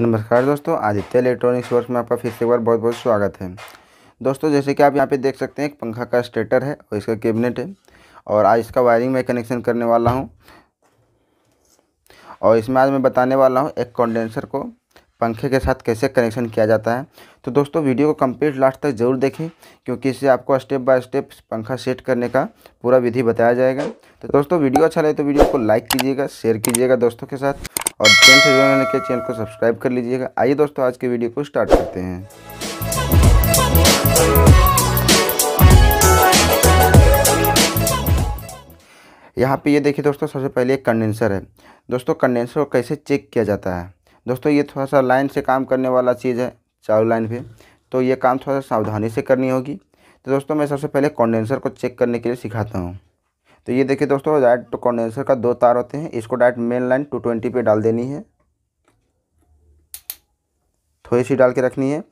नमस्कार दोस्तों Aditya electronics work में आपका फिर से एक बार बहुत बहुत स्वागत है दोस्तों जैसे कि आप यहाँ पे देख सकते हैं एक पंखा का स्टेटर है और इसका कैबिनेट है और आज इसका वायरिंग में कनेक्शन करने वाला हूँ और इसमें आज मैं बताने वाला हूँ एक कंडेंसर को पंखे के साथ कैसे कनेक्शन किया जाता है तो दोस्तों वीडियो को कम्प्लीट लास्ट तक जरूर देखें क्योंकि इससे आपको स्टेप बाय स्टेप पंखा सेट करने का पूरा विधि बताया जाएगा तो दोस्तों वीडियो अच्छा लगे तो वीडियो को लाइक कीजिएगा शेयर कीजिएगा दोस्तों के साथ और चैनल से जुड़ने के चैनल को सब्सक्राइब कर लीजिएगा आइए दोस्तों आज के वीडियो को स्टार्ट करते हैं यहाँ पे ये देखिए दोस्तों सबसे पहले एक कंडेंसर है दोस्तों कंडेंसर को कैसे चेक किया जाता है दोस्तों ये थोड़ा सा लाइन से काम करने वाला चीज़ है चारों लाइन पे तो ये काम थोड़ा सा सावधानी से करनी होगी तो दोस्तों मैं सबसे पहले कंडेंसर को चेक करने के लिए सिखाता हूँ तो ये देखिए दोस्तों डायरेक्ट कॉन्डेंसर का दो तार होते हैं इसको direct main line two twenty पर डाल देनी है थोड़ी सी डाल के रखनी है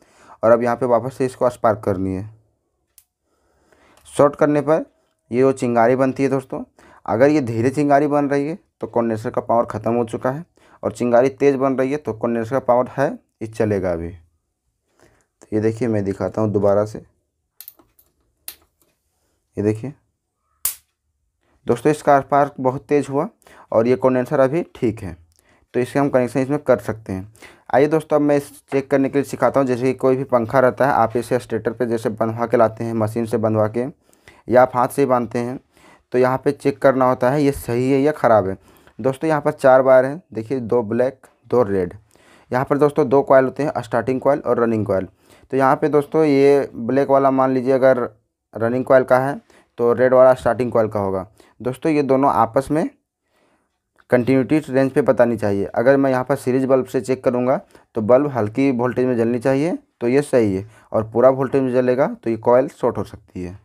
और अब यहाँ पे वापस से इसको स्पार्क करनी है शॉर्ट करने पर ये जो चिंगारी बनती है दोस्तों अगर ये धीरे चिंगारी बन रही है तो कॉन्डेंसर का पावर ख़त्म हो चुका है और चिंगारी तेज़ बन रही है तो कॉन्डेंसर का पावर है ये चलेगा अभी तो ये देखिए मैं दिखाता हूँ दोबारा से ये देखिए दोस्तों इसका स्पार्क बहुत तेज़ हुआ और ये कंडेंसर अभी ठीक है तो इसे हम कनेक्शन इसमें कर सकते हैं आइए दोस्तों अब मैं इस चेक करने के लिए सिखाता हूँ जैसे कि कोई भी पंखा रहता है आप इसे स्टेटर पे जैसे बंधवा के लाते हैं मशीन से बंधवा के या आप हाथ से ही बांधते हैं तो यहाँ पे चेक करना होता है ये सही है या ख़राब है दोस्तों यहाँ पर चार बार हैं देखिए दो ब्लैक दो रेड यहाँ पर दोस्तों दो कॉयल होते हैं स्टार्टिंग कॉयल और रनिंग कॉयल तो यहाँ पर दोस्तों ये ब्लैक वाला मान लीजिए अगर रनिंग कॉयल का है तो रेड वाला स्टार्टिंग कॉल का होगा दोस्तों ये दोनों आपस में कंटिन्यूटी रेंज पे बतानी चाहिए अगर मैं यहाँ पर सीरीज बल्ब से चेक करूँगा तो बल्ब हल्की वोल्टेज में जलनी चाहिए तो ये सही है और पूरा वोल्टेज में जलेगा तो ये कॉयल शॉर्ट हो सकती है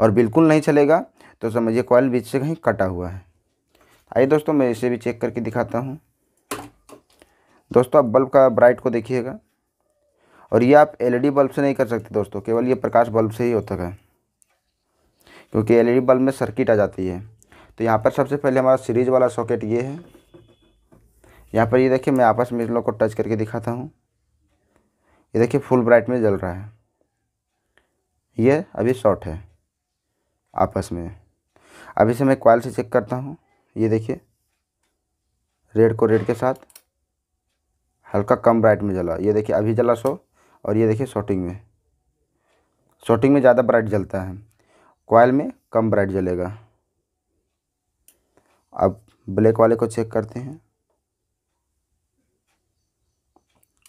और बिल्कुल नहीं चलेगा तो समझिए कॉयल बीच से कहीं कटा हुआ है आइए दोस्तों मैं इसे भी चेक करके दिखाता हूँ दोस्तों आप बल्ब का ब्राइट को देखिएगा और ये आप एल बल्ब से नहीं कर सकते दोस्तों केवल ये प्रकाश बल्ब से ही होता है क्योंकि एलईडी बल्ब में सर्किट आ जाती है तो यहाँ पर सबसे पहले हमारा सीरीज वाला सॉकेट ये है यहाँ पर ये देखिए मैं आपस में इन लोग को टच करके दिखाता हूँ ये देखिए फुल ब्राइट में जल रहा है ये अभी शॉर्ट है आपस में अभी से मैं क्वाइल से चेक करता हूँ ये देखिए रेड को रेड के साथ हल्का कम ब्राइट में जला ये देखिए अभी जला सो और ये देखिए शॉर्टिंग में शॉर्टिंग में ज़्यादा ब्राइट जलता है कॉयल में कम ब्राइट जलेगा अब ब्लैक वाले को चेक करते हैं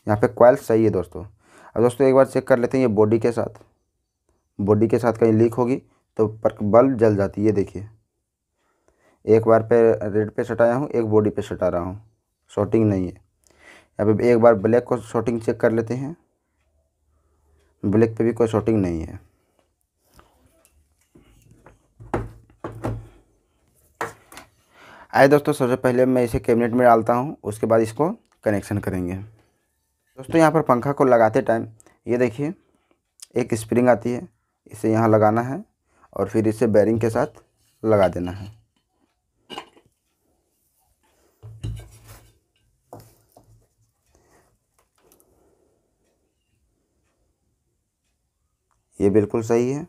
यहाँ पे कॉयल सही है दोस्तों अब दोस्तों एक बार चेक कर लेते हैं ये बॉडी के साथ बॉडी के साथ कहीं लीक होगी तो पर बल्ब जल जाती है देखिए एक बार पे रेड पे सटाया हूँ एक बॉडी पे सटा रहा हूँ शॉर्टिंग नहीं है यहाँ पे एक बार ब्लैक को शॉर्टिंग चेक कर लेते हैं ब्लैक पे भी कोई शॉर्टिंग नहीं है आए दोस्तों सबसे पहले मैं इसे कैबिनेट में डालता हूँ उसके बाद इसको कनेक्शन करेंगे दोस्तों यहाँ पर पंखा को लगाते टाइम ये देखिए एक स्प्रिंग आती है इसे यहाँ लगाना है और फिर इसे बैरिंग के साथ लगा देना है ये बिल्कुल सही है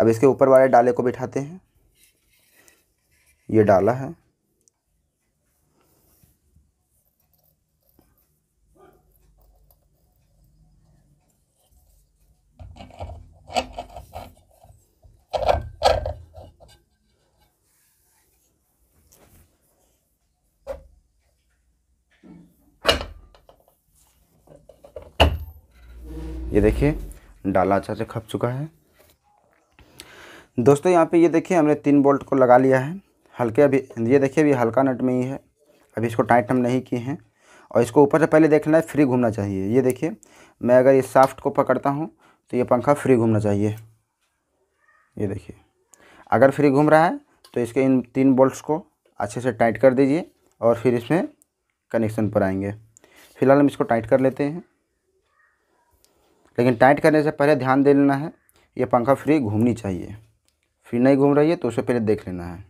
अब इसके ऊपर वाले डाले को बिठाते हैं ये डाला है ये देखिए डाला अच्छा से खप चुका है दोस्तों यहाँ पे ये देखिए हमने तीन बोल्ट को लगा लिया है हल्के अभी ये देखिए अभी हल्का नट में ही है अभी इसको टाइट हम नहीं किए हैं और इसको ऊपर से पहले देखना है फ्री घूमना चाहिए ये देखिए मैं अगर ये साफ्ट को पकड़ता हूँ तो ये पंखा फ्री घूमना चाहिए ये देखिए अगर फ्री घूम रहा है तो इसके इन तीन बोल्ट्स को अच्छे से टाइट कर दीजिए और फिर इसमें कनेक्शन पर आएंगे फ़िलहाल हम इसको टाइट कर लेते हैं लेकिन टाइट करने से पहले ध्यान दे लेना है ये पंखा फ्री घूमनी चाहिए फ्री नहीं घूम रही है तो उसे पहले देख लेना है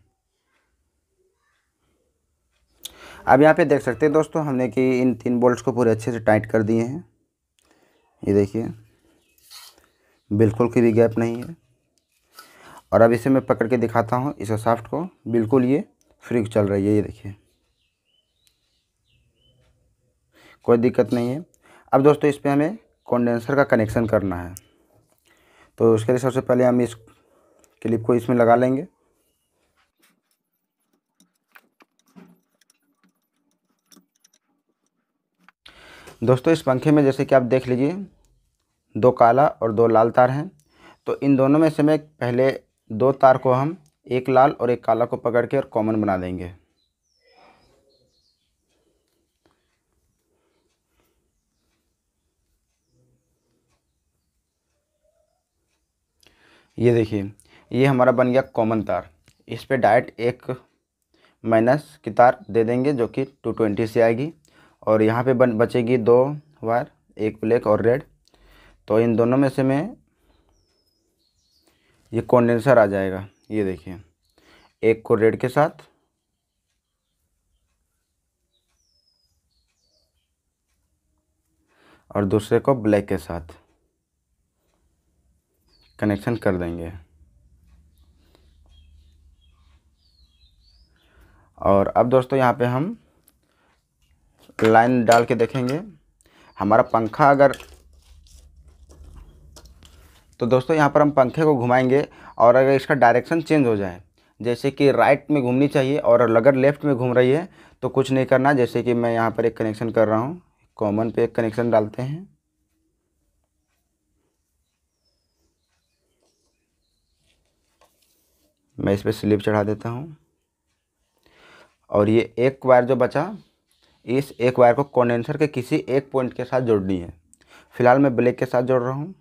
अब यहाँ पे देख सकते हैं दोस्तों हमने कि इन तीन बोल्ट्स को पूरे अच्छे से टाइट कर दिए हैं ये देखिए बिल्कुल कोई भी गैप नहीं है और अब इसे मैं पकड़ के दिखाता हूँ इस साफ्ट को बिल्कुल ये फ्री चल रही है ये देखिए कोई दिक्कत नहीं है अब दोस्तों इस पर हमें कंडेंसर का कनेक्शन करना है तो उसके लिए सबसे पहले हम इस क्लिप को इसमें लगा लेंगे दोस्तों इस पंखे में जैसे कि आप देख लीजिए दो काला और दो लाल तार हैं तो इन दोनों में से मैं पहले दो तार को हम एक लाल और एक काला को पकड़ के और कॉमन बना देंगे ये देखिए ये हमारा बन गया कॉमन तार इस पर डायरेक्ट एक माइनस की तार दे देंगे जो कि टू ट्वेंटी से आएगी और यहाँ पे बन बचेगी दो वायर एक ब्लैक और रेड तो इन दोनों में से मैं ये कॉन्डेंसर आ जाएगा ये देखिए एक को रेड के साथ और दूसरे को ब्लैक के साथ कनेक्शन कर देंगे और अब दोस्तों यहाँ पे हम लाइन डाल के देखेंगे हमारा पंखा अगर तो दोस्तों यहाँ पर हम पंखे को घुमाएंगे और अगर इसका डायरेक्शन चेंज हो जाए जैसे कि राइट में घूमनी चाहिए और अगर लेफ़्ट में घूम रही है तो कुछ नहीं करना जैसे कि मैं यहाँ पर एक कनेक्शन कर रहा हूँ कॉमन पे एक कनेक्शन डालते हैं मैं इस पर स्लिप चढ़ा देता हूँ और ये एक वायर जो बचा इस एक वायर को कॉन्डेंसर के किसी एक पॉइंट के साथ जोड़नी है फिलहाल मैं ब्लैक के साथ जोड़ रहा हूँ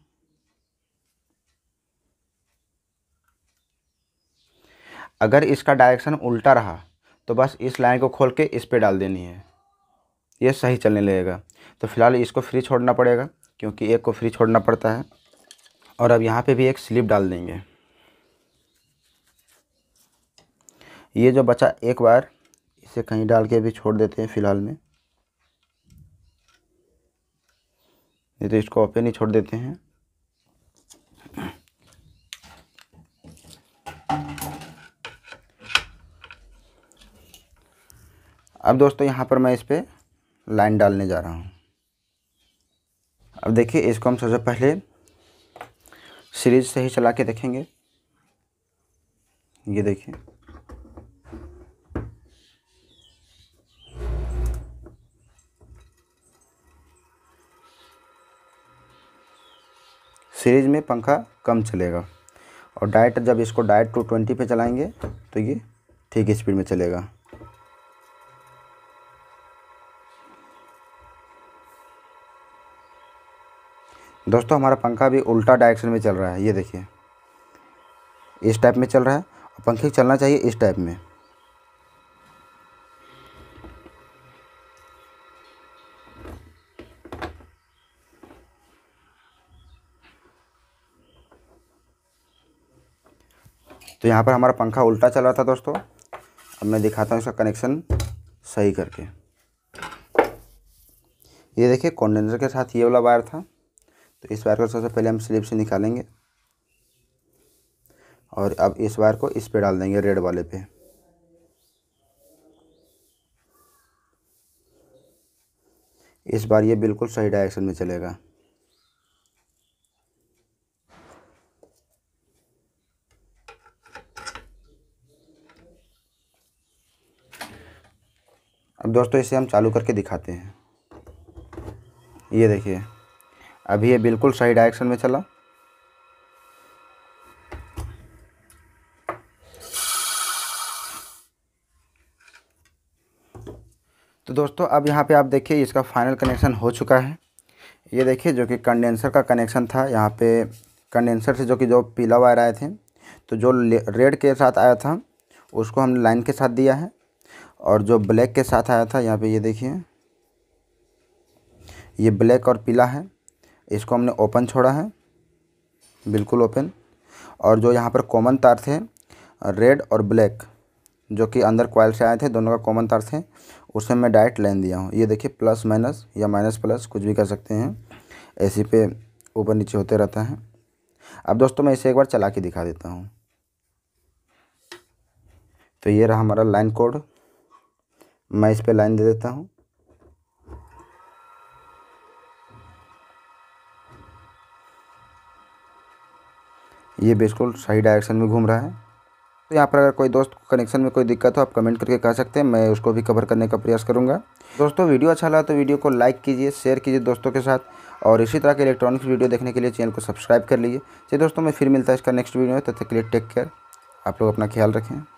अगर इसका डायरेक्शन उल्टा रहा तो बस इस लाइन को खोल के इस पर डाल देनी है ये सही चलने लगेगा तो फिलहाल इसको फ्री छोड़ना पड़ेगा क्योंकि एक को फ्री छोड़ना पड़ता है और अब यहाँ पे भी एक स्लिप डाल देंगे ये जो बचा एक बार इसे कहीं डाल के भी छोड़ देते हैं फ़िलहाल में ये तो इसको ओपन ही छोड़ देते हैं अब दोस्तों यहाँ पर मैं इस पर लाइन डालने जा रहा हूँ अब देखिए इसको हम सबसे पहले सीरीज से ही चला के देखेंगे ये देखिए सीरीज में पंखा कम चलेगा और डायरेक्ट जब इसको डायरेक्ट टू ट्वेंटी पर चलाएँगे तो ये ठीक स्पीड में चलेगा दोस्तों हमारा पंखा भी उल्टा डायरेक्शन में चल रहा है ये देखिए इस टाइप में चल रहा है और पंखे चलना चाहिए इस टाइप में तो यहाँ पर हमारा पंखा उल्टा चल रहा था दोस्तों अब मैं दिखाता हूँ इसका कनेक्शन सही करके ये देखिए कॉन्डेंसर के साथ ये वाला वायर था तो इस वायर को सबसे पहले हम स्लिप से निकालेंगे और अब इस वायर को इस पे डाल देंगे रेड वाले पे इस बार ये बिल्कुल सही डायरेक्शन में चलेगा दोस्तों इसे हम चालू करके दिखाते हैं ये देखिए अभी ये बिल्कुल सही डायरेक्शन में चला तो दोस्तों अब यहाँ पे आप देखिए इसका फाइनल कनेक्शन हो चुका है ये देखिए जो कि कंडेंसर का कनेक्शन था यहाँ पे कंडेंसर से जो कि जो पीला वायर आए थे तो जो रेड के साथ आया था उसको हमने लाइन के साथ दिया है और जो ब्लैक के साथ आया था यहाँ पे ये देखिए ये ब्लैक और पीला है इसको हमने ओपन छोड़ा है बिल्कुल ओपन और जो यहाँ पर कॉमन तार थे रेड और ब्लैक जो कि अंदर क्वाइल से आए थे दोनों का कॉमन तार थे उसमें मैं डायरेक्ट लाइन दिया हूँ ये देखिए प्लस माइनस या माइनस प्लस कुछ भी कर सकते हैं ऐसी पे ऊपर नीचे होते रहता है अब दोस्तों मैं इसे एक बार चला के दिखा देता हूँ तो ये रहा हमारा लाइन कोड मैं इस पर लाइन दे देता हूँ ये बिल्कुल सही डायरेक्शन में घूम रहा है तो यहाँ पर अगर कोई दोस्त को कनेक्शन में कोई दिक्कत हो आप कमेंट करके कह सकते हैं मैं उसको भी कवर करने का प्रयास करूँगा दोस्तों वीडियो अच्छा लगा तो वीडियो को लाइक कीजिए शेयर कीजिए दोस्तों के साथ और इसी तरह के इलेक्ट्रॉनिक्स वीडियो देखने के लिए चैनल को सब्सक्राइब कर लीजिए चलिए दोस्तों मैं फिर मिलता है इसका नेक्स्ट वीडियो में तब तक के लिए टेक केयर आप लोग अपना ख्याल रखें